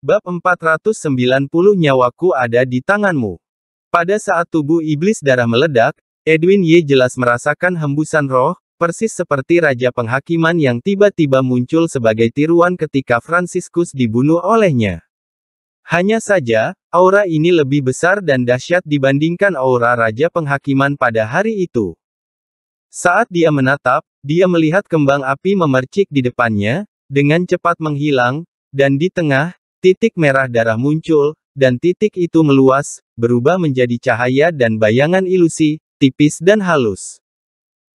Bab 490 Nyawaku ada di tanganmu. Pada saat tubuh iblis darah meledak, Edwin Ye jelas merasakan hembusan roh, persis seperti Raja Penghakiman yang tiba-tiba muncul sebagai tiruan ketika Franciscus dibunuh olehnya. Hanya saja, aura ini lebih besar dan dahsyat dibandingkan aura Raja Penghakiman pada hari itu. Saat dia menatap, dia melihat kembang api memercik di depannya, dengan cepat menghilang, dan di tengah, Titik merah darah muncul, dan titik itu meluas, berubah menjadi cahaya dan bayangan ilusi, tipis dan halus.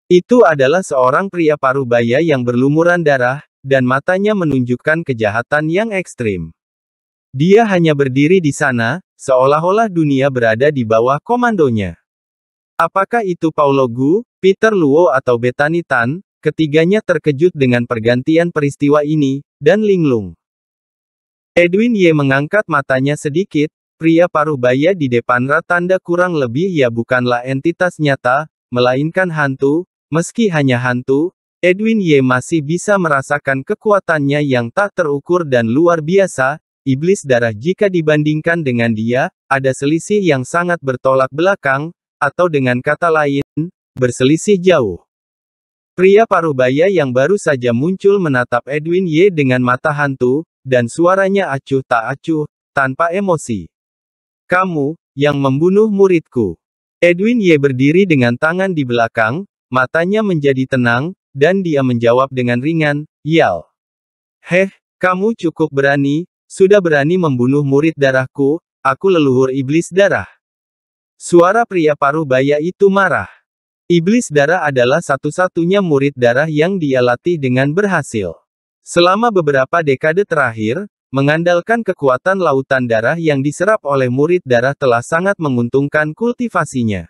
Itu adalah seorang pria paruh baya yang berlumuran darah, dan matanya menunjukkan kejahatan yang ekstrim. Dia hanya berdiri di sana, seolah-olah dunia berada di bawah komandonya. Apakah itu Paulo Gu, Peter Luo atau Betani Tan, ketiganya terkejut dengan pergantian peristiwa ini, dan linglung. Edwin Ye mengangkat matanya sedikit, pria paruh baya di depan tanda kurang lebih ya bukanlah entitas nyata, melainkan hantu, meski hanya hantu, Edwin Ye masih bisa merasakan kekuatannya yang tak terukur dan luar biasa, iblis darah jika dibandingkan dengan dia, ada selisih yang sangat bertolak belakang, atau dengan kata lain, berselisih jauh. Pria paruh baya yang baru saja muncul menatap Edwin Ye dengan mata hantu, dan suaranya acuh tak acuh, tanpa emosi. Kamu, yang membunuh muridku. Edwin Ye berdiri dengan tangan di belakang, matanya menjadi tenang, dan dia menjawab dengan ringan, Yal. Heh, kamu cukup berani, sudah berani membunuh murid darahku, aku leluhur iblis darah. Suara pria paruh baya itu marah. Iblis darah adalah satu-satunya murid darah yang dia latih dengan berhasil. Selama beberapa dekade terakhir, mengandalkan kekuatan lautan darah yang diserap oleh murid darah telah sangat menguntungkan kultivasinya.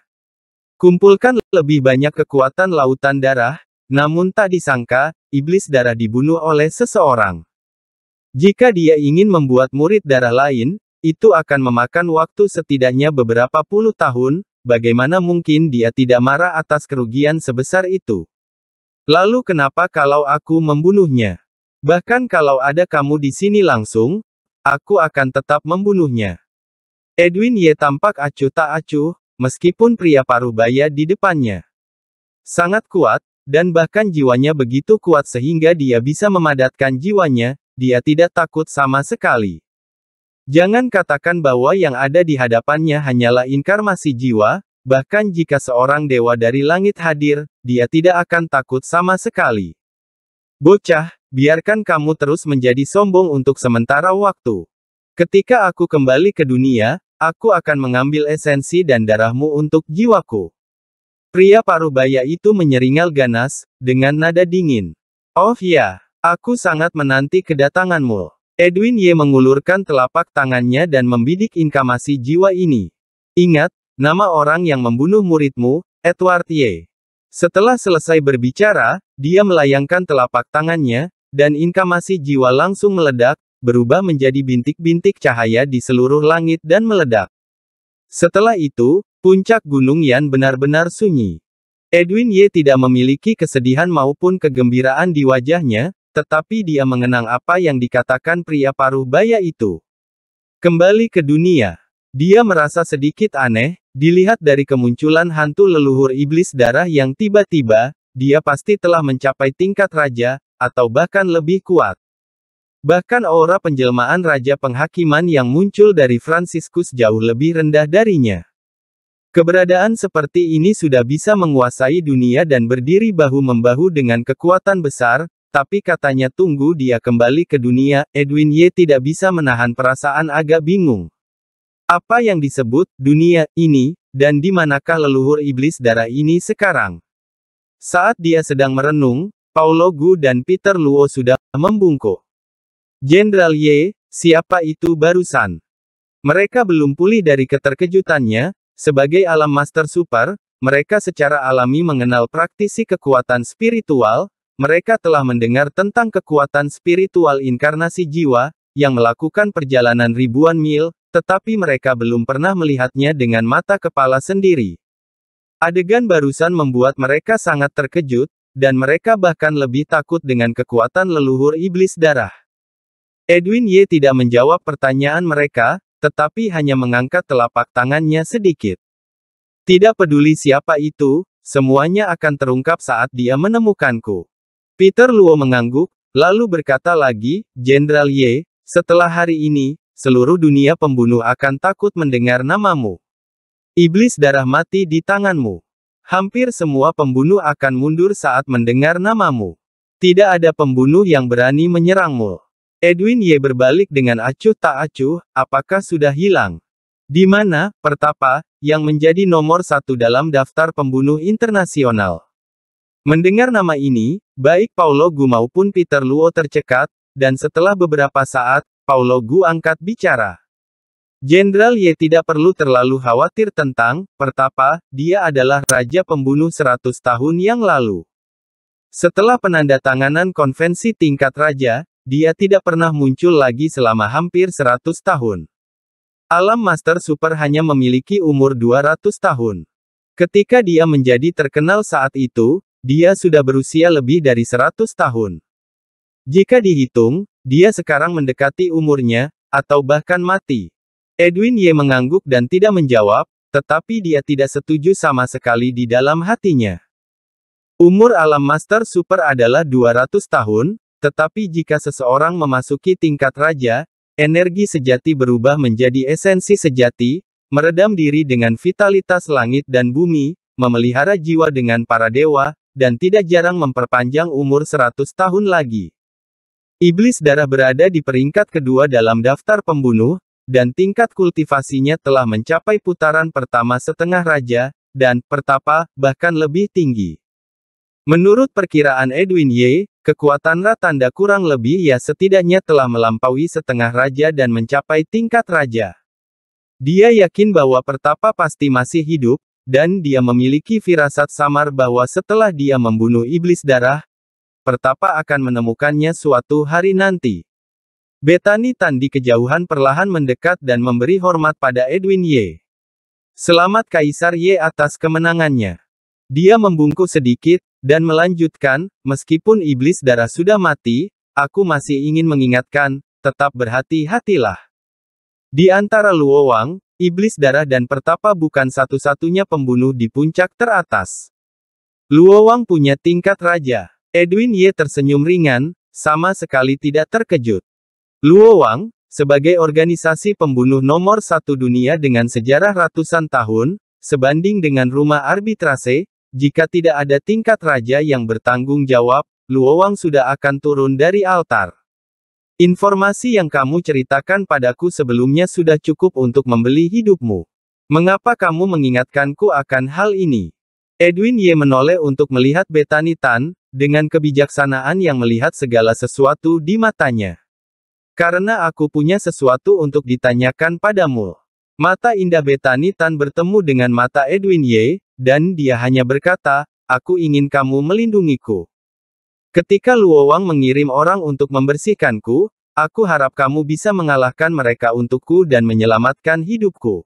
Kumpulkan lebih banyak kekuatan lautan darah, namun tak disangka, iblis darah dibunuh oleh seseorang. Jika dia ingin membuat murid darah lain, itu akan memakan waktu setidaknya beberapa puluh tahun, bagaimana mungkin dia tidak marah atas kerugian sebesar itu? Lalu kenapa kalau aku membunuhnya? Bahkan kalau ada kamu di sini langsung, aku akan tetap membunuhnya. Edwin Ye tampak acuh tak acuh, meskipun pria paruh baya di depannya. Sangat kuat, dan bahkan jiwanya begitu kuat sehingga dia bisa memadatkan jiwanya, dia tidak takut sama sekali. Jangan katakan bahwa yang ada di hadapannya hanyalah inkarnasi jiwa, bahkan jika seorang dewa dari langit hadir, dia tidak akan takut sama sekali. Bocah, Biarkan kamu terus menjadi sombong untuk sementara waktu. Ketika aku kembali ke dunia, aku akan mengambil esensi dan darahmu untuk jiwaku. Pria parubaya itu menyeringal ganas, dengan nada dingin. Oh ya, aku sangat menanti kedatanganmu. Edwin ye mengulurkan telapak tangannya dan membidik inkamasi jiwa ini. Ingat, nama orang yang membunuh muridmu, Edward ye. Setelah selesai berbicara, dia melayangkan telapak tangannya, dan inkamasi jiwa langsung meledak, berubah menjadi bintik-bintik cahaya di seluruh langit dan meledak. Setelah itu, puncak Gunung Yan benar-benar sunyi. Edwin Ye tidak memiliki kesedihan maupun kegembiraan di wajahnya, tetapi dia mengenang apa yang dikatakan pria paruh baya itu. Kembali ke dunia. Dia merasa sedikit aneh, dilihat dari kemunculan hantu leluhur iblis darah yang tiba-tiba, dia pasti telah mencapai tingkat raja, atau bahkan lebih kuat. Bahkan aura penjelmaan Raja Penghakiman yang muncul dari Franciscus jauh lebih rendah darinya. Keberadaan seperti ini sudah bisa menguasai dunia dan berdiri bahu-membahu dengan kekuatan besar, tapi katanya tunggu dia kembali ke dunia, Edwin Ye tidak bisa menahan perasaan agak bingung. Apa yang disebut dunia ini, dan di manakah leluhur iblis darah ini sekarang? Saat dia sedang merenung, Paulo Gu dan Peter Luo sudah membungkuk. Jenderal Ye, siapa itu barusan? Mereka belum pulih dari keterkejutannya, sebagai alam master super, mereka secara alami mengenal praktisi kekuatan spiritual, mereka telah mendengar tentang kekuatan spiritual inkarnasi jiwa, yang melakukan perjalanan ribuan mil, tetapi mereka belum pernah melihatnya dengan mata kepala sendiri. Adegan barusan membuat mereka sangat terkejut, dan mereka bahkan lebih takut dengan kekuatan leluhur iblis darah. Edwin Ye tidak menjawab pertanyaan mereka, tetapi hanya mengangkat telapak tangannya sedikit. Tidak peduli siapa itu, semuanya akan terungkap saat dia menemukanku. Peter Luo mengangguk, lalu berkata lagi, Jenderal Ye, setelah hari ini, seluruh dunia pembunuh akan takut mendengar namamu. Iblis darah mati di tanganmu. Hampir semua pembunuh akan mundur saat mendengar namamu. Tidak ada pembunuh yang berani menyerangmu. Edwin Ye berbalik dengan acuh tak acuh, apakah sudah hilang? Di mana, Pertapa, yang menjadi nomor satu dalam daftar pembunuh internasional. Mendengar nama ini, baik Paulo Gu maupun Peter Luo tercekat, dan setelah beberapa saat, Paulo Gu angkat bicara. Jenderal Ye tidak perlu terlalu khawatir tentang, pertapa, dia adalah raja pembunuh 100 tahun yang lalu. Setelah penandatanganan konvensi tingkat raja, dia tidak pernah muncul lagi selama hampir 100 tahun. Alam Master Super hanya memiliki umur 200 tahun. Ketika dia menjadi terkenal saat itu, dia sudah berusia lebih dari 100 tahun. Jika dihitung, dia sekarang mendekati umurnya, atau bahkan mati. Edwin Ye mengangguk dan tidak menjawab, tetapi dia tidak setuju sama sekali di dalam hatinya. Umur alam Master Super adalah 200 tahun, tetapi jika seseorang memasuki tingkat raja, energi sejati berubah menjadi esensi sejati, meredam diri dengan vitalitas langit dan bumi, memelihara jiwa dengan para dewa, dan tidak jarang memperpanjang umur 100 tahun lagi. Iblis darah berada di peringkat kedua dalam daftar pembunuh, dan tingkat kultivasinya telah mencapai putaran pertama setengah raja, dan pertapa, bahkan lebih tinggi. Menurut perkiraan Edwin Ye, kekuatan Ratanda kurang lebih ya setidaknya telah melampaui setengah raja dan mencapai tingkat raja. Dia yakin bahwa pertapa pasti masih hidup, dan dia memiliki firasat samar bahwa setelah dia membunuh iblis darah, Pertapa akan menemukannya suatu hari nanti. Betani Tan di kejauhan perlahan mendekat dan memberi hormat pada Edwin Ye. Selamat Kaisar Ye atas kemenangannya. Dia membungkuk sedikit, dan melanjutkan, meskipun iblis darah sudah mati, aku masih ingin mengingatkan, tetap berhati-hatilah. Di antara Luo Wang, iblis darah dan pertapa bukan satu-satunya pembunuh di puncak teratas. Luo Wang punya tingkat raja. Edwin Ye tersenyum ringan, sama sekali tidak terkejut. Luowang, sebagai organisasi pembunuh nomor satu dunia dengan sejarah ratusan tahun, sebanding dengan rumah arbitrase, jika tidak ada tingkat raja yang bertanggung jawab, Luowang sudah akan turun dari altar. Informasi yang kamu ceritakan padaku sebelumnya sudah cukup untuk membeli hidupmu. Mengapa kamu mengingatkanku akan hal ini? Edwin Ye menoleh untuk melihat Betani Tan, dengan kebijaksanaan yang melihat segala sesuatu di matanya. Karena aku punya sesuatu untuk ditanyakan padamu. Mata indah Betani Tan bertemu dengan mata Edwin Ye, dan dia hanya berkata, aku ingin kamu melindungiku. Ketika Luo Wang mengirim orang untuk membersihkanku, aku harap kamu bisa mengalahkan mereka untukku dan menyelamatkan hidupku.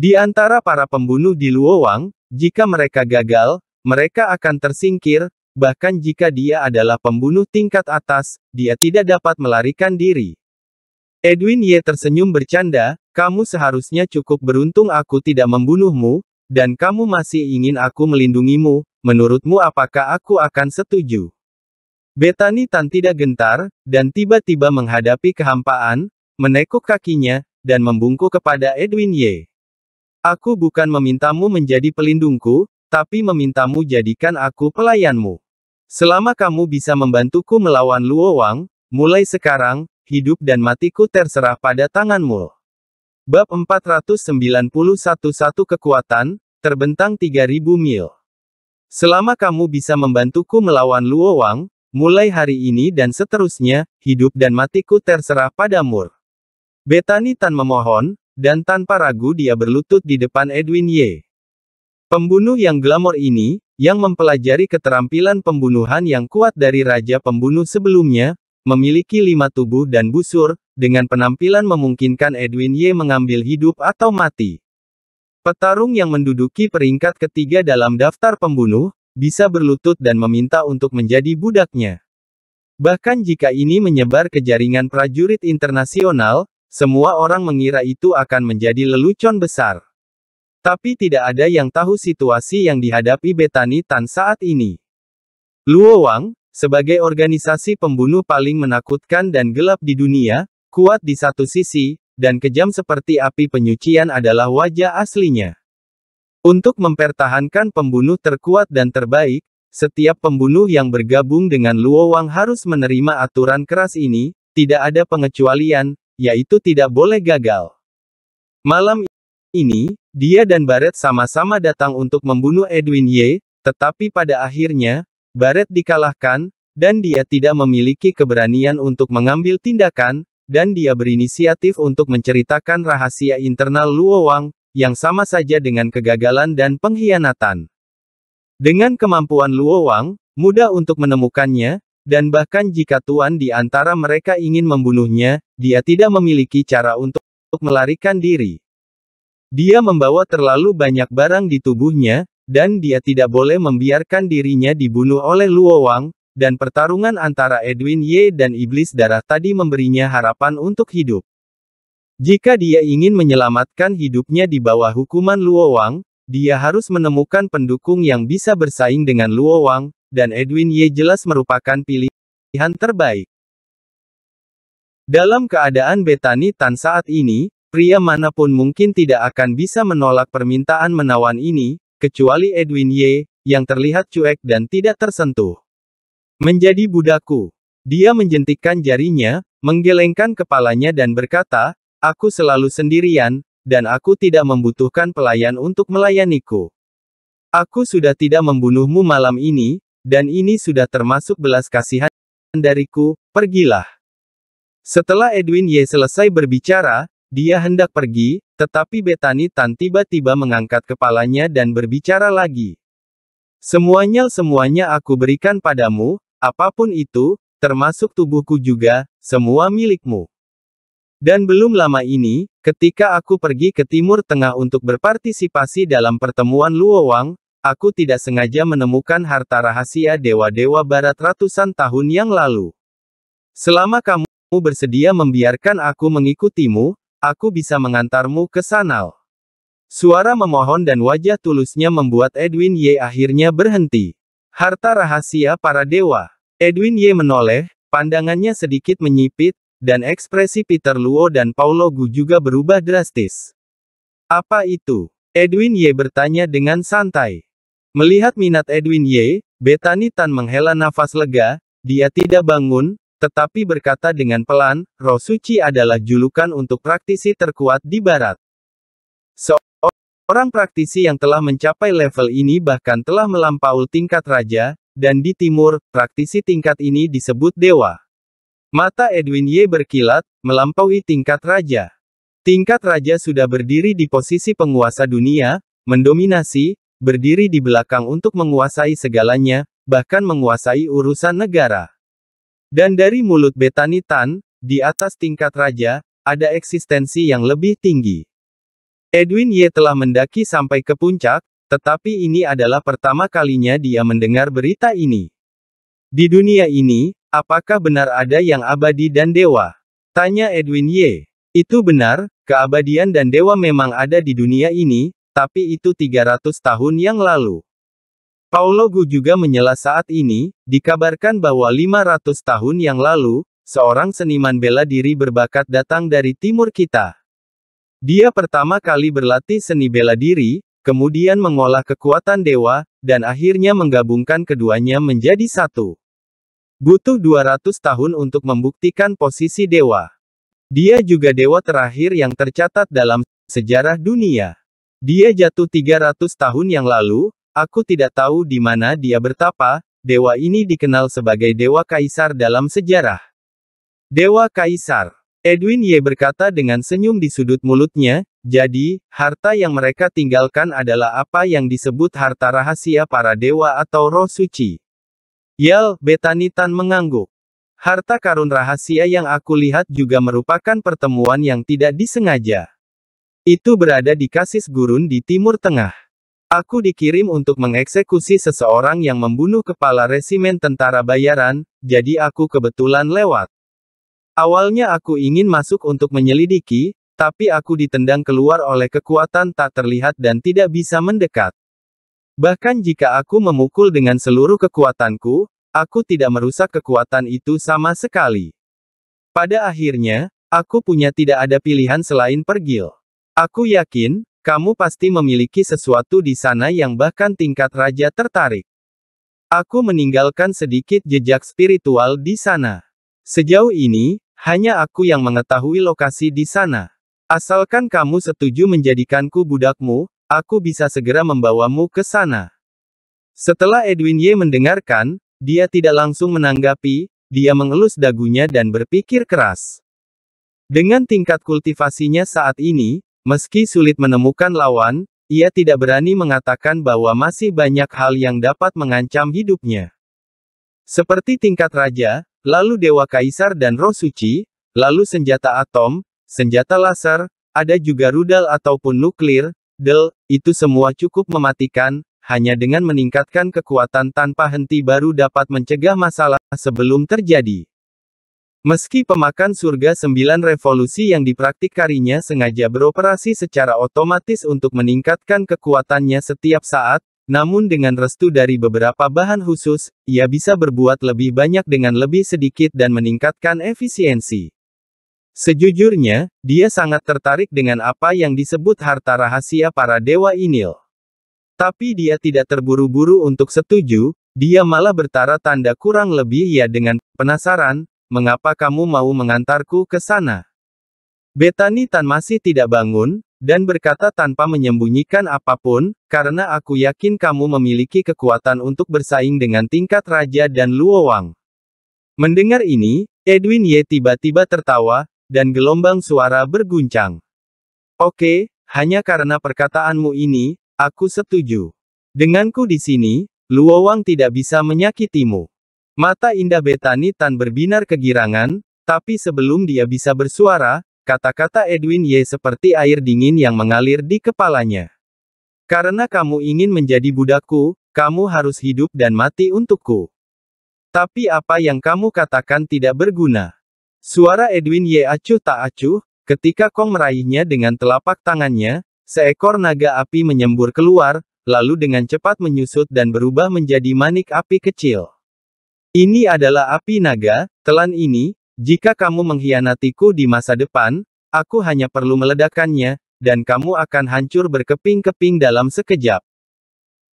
Di antara para pembunuh di Luo Wang, jika mereka gagal, mereka akan tersingkir, bahkan jika dia adalah pembunuh tingkat atas, dia tidak dapat melarikan diri. Edwin Ye tersenyum bercanda, kamu seharusnya cukup beruntung aku tidak membunuhmu, dan kamu masih ingin aku melindungimu, menurutmu apakah aku akan setuju? Betani Tan tidak gentar, dan tiba-tiba menghadapi kehampaan, menekuk kakinya, dan membungkuk kepada Edwin Ye. Aku bukan memintamu menjadi pelindungku, tapi memintamu jadikan aku pelayanmu. Selama kamu bisa membantuku melawan Luo Wang, mulai sekarang, hidup dan matiku terserah pada tanganmu. Bab 491 Satu Kekuatan, terbentang 3000 mil. Selama kamu bisa membantuku melawan Luo Wang, mulai hari ini dan seterusnya, hidup dan matiku terserah pada Mur. Betani Tan memohon, dan tanpa ragu dia berlutut di depan Edwin Ye. Pembunuh yang glamor ini, yang mempelajari keterampilan pembunuhan yang kuat dari raja pembunuh sebelumnya, memiliki lima tubuh dan busur, dengan penampilan memungkinkan Edwin Y mengambil hidup atau mati. Petarung yang menduduki peringkat ketiga dalam daftar pembunuh, bisa berlutut dan meminta untuk menjadi budaknya. Bahkan jika ini menyebar ke jaringan prajurit internasional, semua orang mengira itu akan menjadi lelucon besar. Tapi tidak ada yang tahu situasi yang dihadapi Betani Tan saat ini. Luo Wang, sebagai organisasi pembunuh paling menakutkan dan gelap di dunia, kuat di satu sisi, dan kejam seperti api penyucian adalah wajah aslinya. Untuk mempertahankan pembunuh terkuat dan terbaik, setiap pembunuh yang bergabung dengan Luo Wang harus menerima aturan keras ini, tidak ada pengecualian, yaitu tidak boleh gagal. Malam ini, dia dan Barret sama-sama datang untuk membunuh Edwin Ye, tetapi pada akhirnya, Barret dikalahkan, dan dia tidak memiliki keberanian untuk mengambil tindakan, dan dia berinisiatif untuk menceritakan rahasia internal Luo Wang, yang sama saja dengan kegagalan dan pengkhianatan. Dengan kemampuan Luo Wang, mudah untuk menemukannya, dan bahkan jika tuan di antara mereka ingin membunuhnya, dia tidak memiliki cara untuk melarikan diri. Dia membawa terlalu banyak barang di tubuhnya, dan dia tidak boleh membiarkan dirinya dibunuh oleh Luo Wang, dan pertarungan antara Edwin Ye dan Iblis Darah tadi memberinya harapan untuk hidup. Jika dia ingin menyelamatkan hidupnya di bawah hukuman Luo Wang, dia harus menemukan pendukung yang bisa bersaing dengan Luo Wang, dan Edwin Ye jelas merupakan pilihan terbaik. Dalam keadaan Betani Tan saat ini, Pria manapun mungkin tidak akan bisa menolak permintaan menawan ini, kecuali Edwin Ye yang terlihat cuek dan tidak tersentuh. Menjadi budakku. Dia menjentikkan jarinya, menggelengkan kepalanya dan berkata, aku selalu sendirian, dan aku tidak membutuhkan pelayan untuk melayaniku. Aku sudah tidak membunuhmu malam ini, dan ini sudah termasuk belas kasihan dariku, pergilah. Setelah Edwin Ye selesai berbicara, dia hendak pergi, tetapi Betani Tan tiba-tiba mengangkat kepalanya dan berbicara lagi. Semuanya-semuanya aku berikan padamu, apapun itu, termasuk tubuhku juga, semua milikmu. Dan belum lama ini, ketika aku pergi ke Timur Tengah untuk berpartisipasi dalam pertemuan Luowang, aku tidak sengaja menemukan harta rahasia dewa-dewa barat ratusan tahun yang lalu. Selama kamu bersedia membiarkan aku mengikutimu, aku bisa mengantarmu ke sana. Suara memohon dan wajah tulusnya membuat Edwin Ye akhirnya berhenti. Harta rahasia para dewa. Edwin Ye menoleh, pandangannya sedikit menyipit, dan ekspresi Peter Luo dan Paulo Gu juga berubah drastis. Apa itu? Edwin Ye bertanya dengan santai. Melihat minat Edwin Ye, Betani Tan menghela nafas lega, dia tidak bangun, tetapi berkata dengan pelan, roh suci adalah julukan untuk praktisi terkuat di barat. So, orang praktisi yang telah mencapai level ini bahkan telah melampaui tingkat raja, dan di timur, praktisi tingkat ini disebut dewa. Mata Edwin Y berkilat, melampaui tingkat raja. Tingkat raja sudah berdiri di posisi penguasa dunia, mendominasi, berdiri di belakang untuk menguasai segalanya, bahkan menguasai urusan negara. Dan dari mulut Betani Tan, di atas tingkat raja, ada eksistensi yang lebih tinggi. Edwin Ye telah mendaki sampai ke puncak, tetapi ini adalah pertama kalinya dia mendengar berita ini. Di dunia ini, apakah benar ada yang abadi dan dewa? Tanya Edwin Ye. Itu benar, keabadian dan dewa memang ada di dunia ini, tapi itu 300 tahun yang lalu. Paulo Gu juga menyela saat ini, dikabarkan bahwa 500 tahun yang lalu, seorang seniman bela diri berbakat datang dari timur kita. Dia pertama kali berlatih seni bela diri, kemudian mengolah kekuatan dewa, dan akhirnya menggabungkan keduanya menjadi satu. Butuh 200 tahun untuk membuktikan posisi dewa. Dia juga dewa terakhir yang tercatat dalam sejarah dunia. Dia jatuh 300 tahun yang lalu, Aku tidak tahu di mana dia bertapa, dewa ini dikenal sebagai Dewa Kaisar dalam sejarah. Dewa Kaisar. Edwin ye berkata dengan senyum di sudut mulutnya, jadi, harta yang mereka tinggalkan adalah apa yang disebut harta rahasia para dewa atau roh suci. Yal, Betanitan mengangguk. Harta karun rahasia yang aku lihat juga merupakan pertemuan yang tidak disengaja. Itu berada di Kasis Gurun di Timur Tengah. Aku dikirim untuk mengeksekusi seseorang yang membunuh kepala resimen tentara bayaran, jadi aku kebetulan lewat. Awalnya aku ingin masuk untuk menyelidiki, tapi aku ditendang keluar oleh kekuatan tak terlihat dan tidak bisa mendekat. Bahkan jika aku memukul dengan seluruh kekuatanku, aku tidak merusak kekuatan itu sama sekali. Pada akhirnya, aku punya tidak ada pilihan selain pergil. Aku yakin, kamu pasti memiliki sesuatu di sana yang bahkan tingkat raja tertarik. Aku meninggalkan sedikit jejak spiritual di sana. Sejauh ini, hanya aku yang mengetahui lokasi di sana. Asalkan kamu setuju menjadikanku budakmu, aku bisa segera membawamu ke sana. Setelah Edwin Ye mendengarkan, dia tidak langsung menanggapi, dia mengelus dagunya dan berpikir keras. Dengan tingkat kultivasinya saat ini, Meski sulit menemukan lawan, ia tidak berani mengatakan bahwa masih banyak hal yang dapat mengancam hidupnya. Seperti tingkat raja, lalu dewa kaisar dan roh suci, lalu senjata atom, senjata laser, ada juga rudal ataupun nuklir, del, itu semua cukup mematikan, hanya dengan meningkatkan kekuatan tanpa henti baru dapat mencegah masalah sebelum terjadi. Meski pemakan surga sembilan revolusi yang dipraktikarinya sengaja beroperasi secara otomatis untuk meningkatkan kekuatannya setiap saat, namun dengan restu dari beberapa bahan khusus, ia bisa berbuat lebih banyak dengan lebih sedikit dan meningkatkan efisiensi. Sejujurnya, dia sangat tertarik dengan apa yang disebut harta rahasia para dewa Inil. Tapi dia tidak terburu-buru untuk setuju, dia malah bertara tanda kurang lebih ya dengan penasaran, mengapa kamu mau mengantarku ke sana? Betani Tan masih tidak bangun, dan berkata tanpa menyembunyikan apapun, karena aku yakin kamu memiliki kekuatan untuk bersaing dengan tingkat raja dan Luowang. Mendengar ini, Edwin Ye tiba-tiba tertawa, dan gelombang suara berguncang. Oke, hanya karena perkataanmu ini, aku setuju. Denganku di sini, Luowang tidak bisa menyakitimu. Mata indah Betani Tan berbinar kegirangan, tapi sebelum dia bisa bersuara, kata-kata Edwin Ye seperti air dingin yang mengalir di kepalanya. Karena kamu ingin menjadi budakku, kamu harus hidup dan mati untukku. Tapi apa yang kamu katakan tidak berguna. Suara Edwin Ye acuh tak acuh, ketika Kong meraihnya dengan telapak tangannya, seekor naga api menyembur keluar, lalu dengan cepat menyusut dan berubah menjadi manik api kecil. Ini adalah api naga, telan ini, jika kamu mengkhianatiku di masa depan, aku hanya perlu meledakkannya, dan kamu akan hancur berkeping-keping dalam sekejap.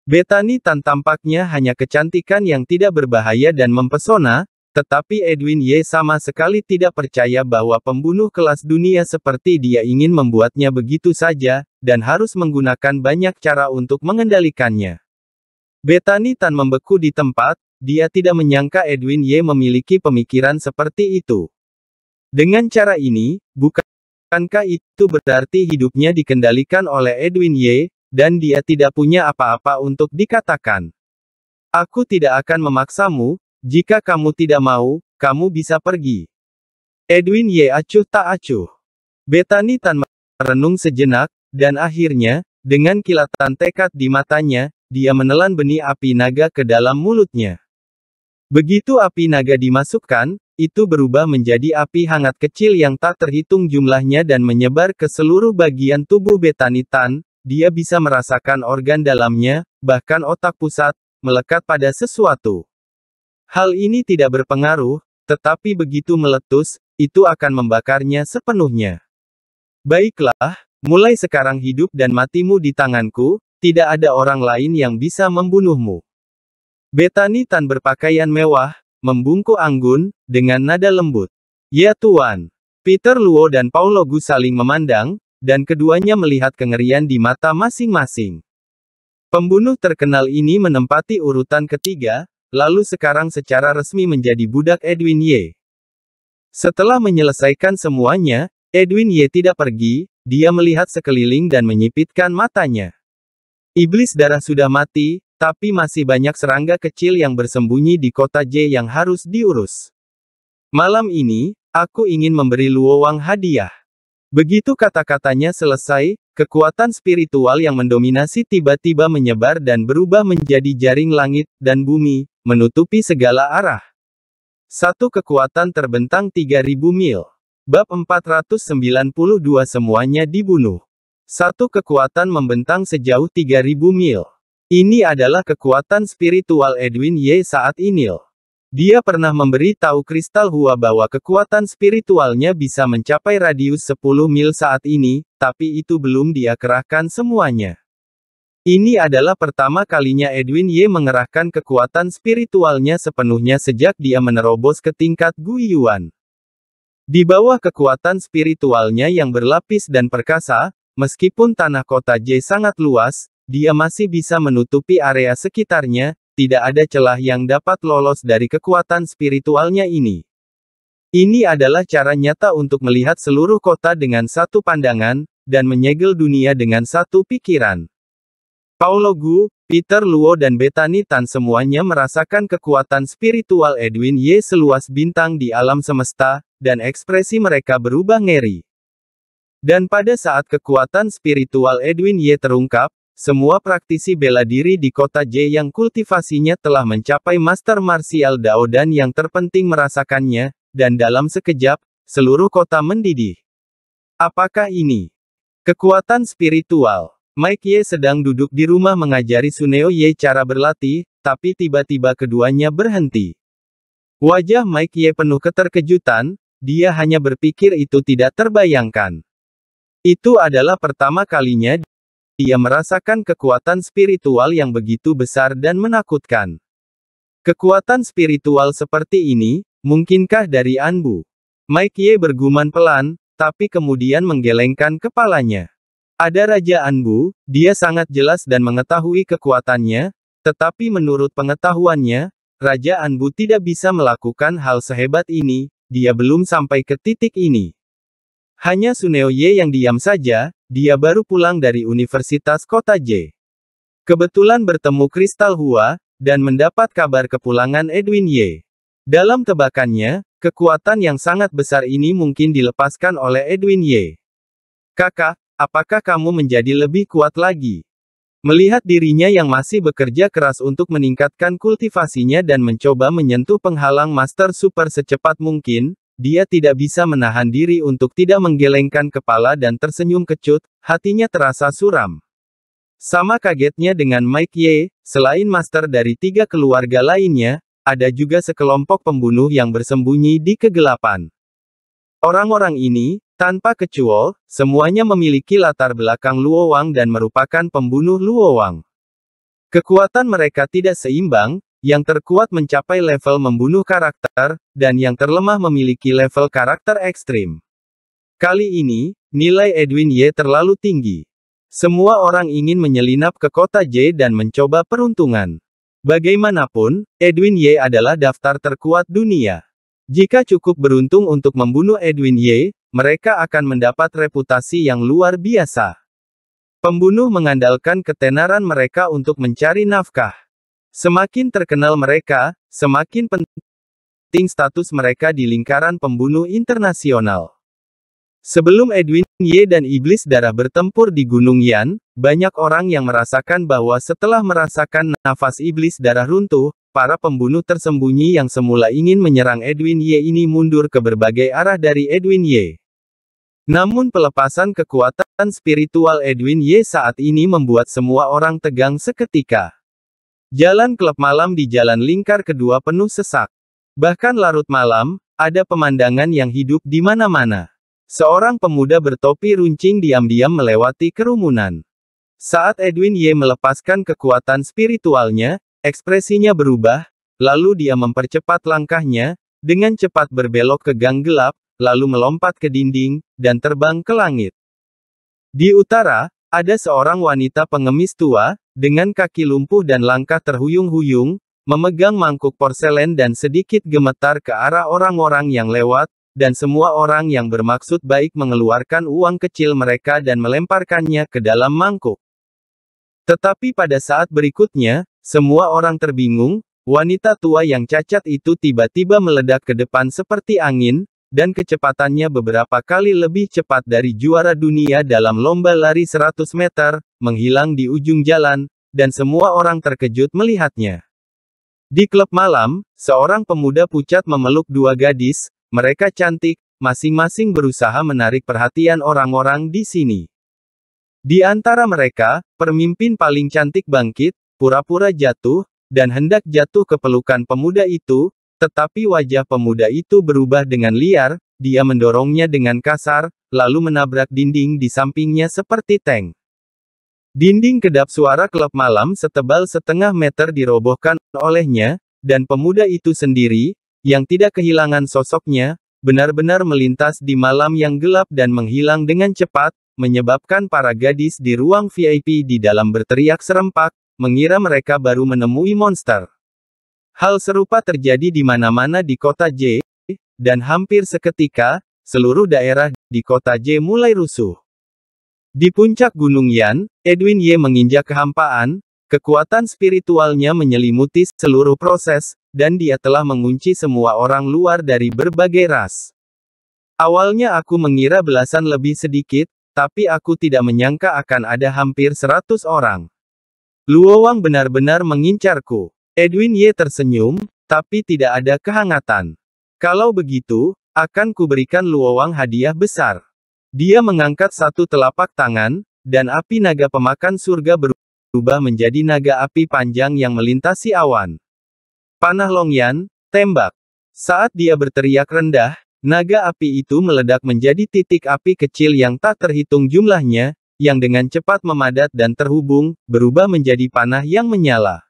Betani Tan tampaknya hanya kecantikan yang tidak berbahaya dan mempesona, tetapi Edwin Ye sama sekali tidak percaya bahwa pembunuh kelas dunia seperti dia ingin membuatnya begitu saja, dan harus menggunakan banyak cara untuk mengendalikannya. Betani Tan membeku di tempat, dia tidak menyangka Edwin Ye memiliki pemikiran seperti itu. Dengan cara ini, bukankah itu berarti hidupnya dikendalikan oleh Edwin Ye, dan dia tidak punya apa-apa untuk dikatakan. Aku tidak akan memaksamu, jika kamu tidak mau, kamu bisa pergi. Edwin Ye acuh tak acuh. Betani Tan merenung sejenak, dan akhirnya, dengan kilatan tekad di matanya, dia menelan benih api naga ke dalam mulutnya. Begitu api naga dimasukkan, itu berubah menjadi api hangat kecil yang tak terhitung jumlahnya dan menyebar ke seluruh bagian tubuh Betanitan, dia bisa merasakan organ dalamnya, bahkan otak pusat, melekat pada sesuatu. Hal ini tidak berpengaruh, tetapi begitu meletus, itu akan membakarnya sepenuhnya. Baiklah, mulai sekarang hidup dan matimu di tanganku, tidak ada orang lain yang bisa membunuhmu. Betani Tan berpakaian mewah, membungkuk anggun, dengan nada lembut. Ya Tuan. Peter Luo dan Paulo Gu saling memandang, dan keduanya melihat kengerian di mata masing-masing. Pembunuh terkenal ini menempati urutan ketiga, lalu sekarang secara resmi menjadi budak Edwin Ye. Setelah menyelesaikan semuanya, Edwin Ye tidak pergi, dia melihat sekeliling dan menyipitkan matanya. Iblis darah sudah mati, tapi masih banyak serangga kecil yang bersembunyi di kota J yang harus diurus. Malam ini, aku ingin memberi Luowang hadiah. Begitu kata-katanya selesai, kekuatan spiritual yang mendominasi tiba-tiba menyebar dan berubah menjadi jaring langit dan bumi, menutupi segala arah. Satu kekuatan terbentang 3000 mil. Bab 492 semuanya dibunuh. Satu kekuatan membentang sejauh 3000 mil. Ini adalah kekuatan spiritual Edwin Ye saat ini. Dia pernah memberi tahu Kristal Hua bahwa kekuatan spiritualnya bisa mencapai radius 10 mil saat ini, tapi itu belum dia kerahkan semuanya. Ini adalah pertama kalinya Edwin Ye mengerahkan kekuatan spiritualnya sepenuhnya sejak dia menerobos ke tingkat Guiyuan. Di bawah kekuatan spiritualnya yang berlapis dan perkasa, meskipun tanah kota J sangat luas, dia masih bisa menutupi area sekitarnya, tidak ada celah yang dapat lolos dari kekuatan spiritualnya ini. Ini adalah cara nyata untuk melihat seluruh kota dengan satu pandangan, dan menyegel dunia dengan satu pikiran. Paulo Gu, Peter Luo dan Bethany Tan semuanya merasakan kekuatan spiritual Edwin Ye seluas bintang di alam semesta, dan ekspresi mereka berubah ngeri. Dan pada saat kekuatan spiritual Edwin Ye terungkap, semua praktisi bela diri di kota J yang kultivasinya telah mencapai master martial dao dan yang terpenting merasakannya, dan dalam sekejap, seluruh kota mendidih. Apakah ini? Kekuatan spiritual. Mike Ye sedang duduk di rumah mengajari Suneo Ye cara berlatih, tapi tiba-tiba keduanya berhenti. Wajah Mike Ye penuh keterkejutan, dia hanya berpikir itu tidak terbayangkan. Itu adalah pertama kalinya ia merasakan kekuatan spiritual yang begitu besar dan menakutkan. Kekuatan spiritual seperti ini, mungkinkah dari Anbu? Mike Ye bergumam pelan, tapi kemudian menggelengkan kepalanya. Ada Raja Anbu, dia sangat jelas dan mengetahui kekuatannya, tetapi menurut pengetahuannya, Raja Anbu tidak bisa melakukan hal sehebat ini, dia belum sampai ke titik ini. Hanya Suneo Ye yang diam saja, dia baru pulang dari Universitas Kota J. Kebetulan bertemu Kristal Hua, dan mendapat kabar kepulangan Edwin Ye. Dalam tebakannya, kekuatan yang sangat besar ini mungkin dilepaskan oleh Edwin Ye. Kakak, apakah kamu menjadi lebih kuat lagi? Melihat dirinya yang masih bekerja keras untuk meningkatkan kultivasinya dan mencoba menyentuh penghalang Master Super secepat mungkin, dia tidak bisa menahan diri untuk tidak menggelengkan kepala dan tersenyum kecut, hatinya terasa suram. Sama kagetnya dengan Mike Ye, selain master dari tiga keluarga lainnya, ada juga sekelompok pembunuh yang bersembunyi di kegelapan. Orang-orang ini, tanpa kecual, semuanya memiliki latar belakang Luowang dan merupakan pembunuh Luowang. Kekuatan mereka tidak seimbang, yang terkuat mencapai level membunuh karakter, dan yang terlemah memiliki level karakter ekstrim. Kali ini, nilai Edwin Y terlalu tinggi. Semua orang ingin menyelinap ke kota J dan mencoba peruntungan. Bagaimanapun, Edwin Y adalah daftar terkuat dunia. Jika cukup beruntung untuk membunuh Edwin Y, mereka akan mendapat reputasi yang luar biasa. Pembunuh mengandalkan ketenaran mereka untuk mencari nafkah. Semakin terkenal mereka, semakin penting status mereka di lingkaran pembunuh internasional. Sebelum Edwin Ye dan iblis darah bertempur di Gunung Yan, banyak orang yang merasakan bahwa setelah merasakan nafas iblis darah runtuh, para pembunuh tersembunyi yang semula ingin menyerang Edwin Ye ini mundur ke berbagai arah dari Edwin Ye. Namun pelepasan kekuatan spiritual Edwin Ye saat ini membuat semua orang tegang seketika. Jalan klub malam di Jalan Lingkar Kedua penuh sesak. Bahkan larut malam, ada pemandangan yang hidup di mana-mana. Seorang pemuda bertopi runcing diam-diam melewati kerumunan. Saat Edwin Ye melepaskan kekuatan spiritualnya, ekspresinya berubah, lalu dia mempercepat langkahnya, dengan cepat berbelok ke gang gelap, lalu melompat ke dinding, dan terbang ke langit. Di utara, ada seorang wanita pengemis tua, dengan kaki lumpuh dan langkah terhuyung-huyung, memegang mangkuk porselen dan sedikit gemetar ke arah orang-orang yang lewat, dan semua orang yang bermaksud baik mengeluarkan uang kecil mereka dan melemparkannya ke dalam mangkuk. Tetapi pada saat berikutnya, semua orang terbingung, wanita tua yang cacat itu tiba-tiba meledak ke depan seperti angin, dan kecepatannya beberapa kali lebih cepat dari juara dunia dalam lomba lari 100 meter, menghilang di ujung jalan, dan semua orang terkejut melihatnya. Di klub malam, seorang pemuda pucat memeluk dua gadis, mereka cantik, masing-masing berusaha menarik perhatian orang-orang di sini. Di antara mereka, pemimpin paling cantik bangkit, pura-pura jatuh, dan hendak jatuh ke pelukan pemuda itu, tetapi wajah pemuda itu berubah dengan liar, dia mendorongnya dengan kasar, lalu menabrak dinding di sampingnya seperti tank. Dinding kedap suara klub malam setebal setengah meter dirobohkan olehnya, dan pemuda itu sendiri, yang tidak kehilangan sosoknya, benar-benar melintas di malam yang gelap dan menghilang dengan cepat, menyebabkan para gadis di ruang VIP di dalam berteriak serempak, mengira mereka baru menemui monster. Hal serupa terjadi di mana-mana di kota J, dan hampir seketika, seluruh daerah di kota J mulai rusuh. Di puncak Gunung Yan, Edwin Ye menginjak kehampaan, kekuatan spiritualnya menyelimuti seluruh proses, dan dia telah mengunci semua orang luar dari berbagai ras. Awalnya aku mengira belasan lebih sedikit, tapi aku tidak menyangka akan ada hampir seratus orang. Luowang benar-benar mengincarku. Edwin Ye tersenyum, tapi tidak ada kehangatan. Kalau begitu, akan kuberikan Luowang hadiah besar. Dia mengangkat satu telapak tangan, dan api naga pemakan surga berubah menjadi naga api panjang yang melintasi awan. Panah Longyan, tembak. Saat dia berteriak rendah, naga api itu meledak menjadi titik api kecil yang tak terhitung jumlahnya, yang dengan cepat memadat dan terhubung, berubah menjadi panah yang menyala.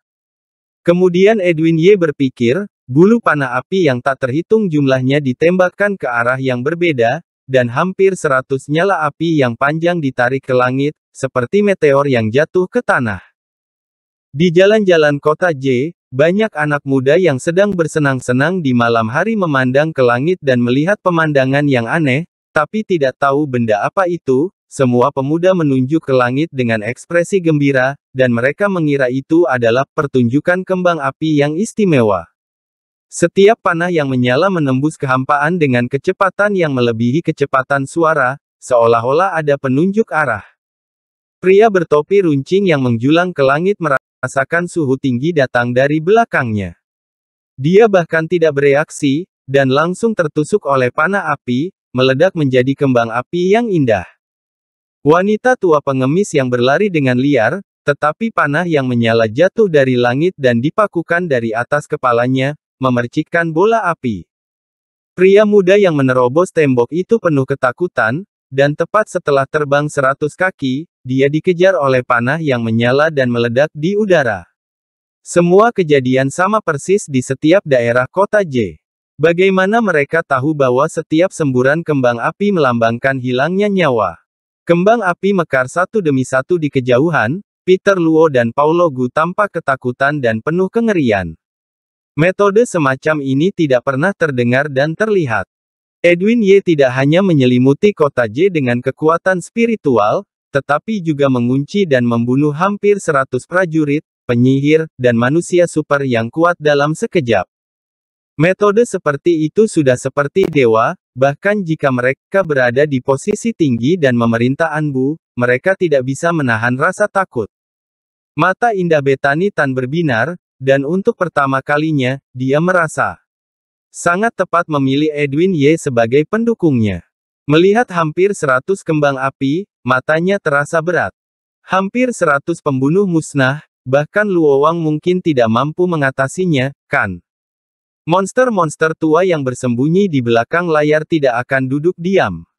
Kemudian Edwin Y berpikir, bulu panah api yang tak terhitung jumlahnya ditembakkan ke arah yang berbeda, dan hampir seratus nyala api yang panjang ditarik ke langit, seperti meteor yang jatuh ke tanah. Di jalan-jalan kota J, banyak anak muda yang sedang bersenang-senang di malam hari memandang ke langit dan melihat pemandangan yang aneh, tapi tidak tahu benda apa itu, semua pemuda menunjuk ke langit dengan ekspresi gembira, dan mereka mengira itu adalah pertunjukan kembang api yang istimewa. Setiap panah yang menyala menembus kehampaan dengan kecepatan yang melebihi kecepatan suara, seolah-olah ada penunjuk arah. Pria bertopi runcing yang menjulang ke langit merasakan suhu tinggi datang dari belakangnya. Dia bahkan tidak bereaksi, dan langsung tertusuk oleh panah api, meledak menjadi kembang api yang indah. Wanita tua pengemis yang berlari dengan liar, tetapi panah yang menyala jatuh dari langit dan dipakukan dari atas kepalanya, memercikkan bola api. Pria muda yang menerobos tembok itu penuh ketakutan, dan tepat setelah terbang seratus kaki, dia dikejar oleh panah yang menyala dan meledak di udara. Semua kejadian sama persis di setiap daerah kota J. Bagaimana mereka tahu bahwa setiap semburan kembang api melambangkan hilangnya nyawa? Kembang api mekar satu demi satu di kejauhan, Peter Luo dan Paulo Gu tampak ketakutan dan penuh kengerian. Metode semacam ini tidak pernah terdengar dan terlihat. Edwin Ye tidak hanya menyelimuti kota J dengan kekuatan spiritual, tetapi juga mengunci dan membunuh hampir 100 prajurit, penyihir, dan manusia super yang kuat dalam sekejap. Metode seperti itu sudah seperti dewa, bahkan jika mereka berada di posisi tinggi dan memerintah Anbu, mereka tidak bisa menahan rasa takut. Mata indah Betani Tan berbinar, dan untuk pertama kalinya, dia merasa sangat tepat memilih Edwin Y sebagai pendukungnya. Melihat hampir seratus kembang api, matanya terasa berat. Hampir seratus pembunuh musnah, bahkan Luowang mungkin tidak mampu mengatasinya, kan? Monster-monster tua yang bersembunyi di belakang layar tidak akan duduk diam.